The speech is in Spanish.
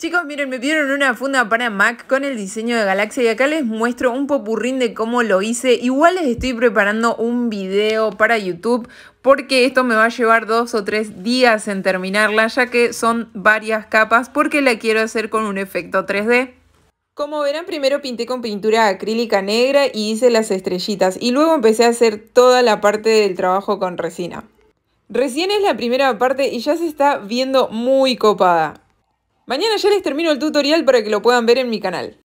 Chicos, miren, me pidieron una funda para Mac con el diseño de Galaxia y acá les muestro un popurrín de cómo lo hice. Igual les estoy preparando un video para YouTube porque esto me va a llevar dos o tres días en terminarla ya que son varias capas porque la quiero hacer con un efecto 3D. Como verán, primero pinté con pintura acrílica negra y hice las estrellitas y luego empecé a hacer toda la parte del trabajo con resina. Recién es la primera parte y ya se está viendo muy copada. Mañana ya les termino el tutorial para que lo puedan ver en mi canal.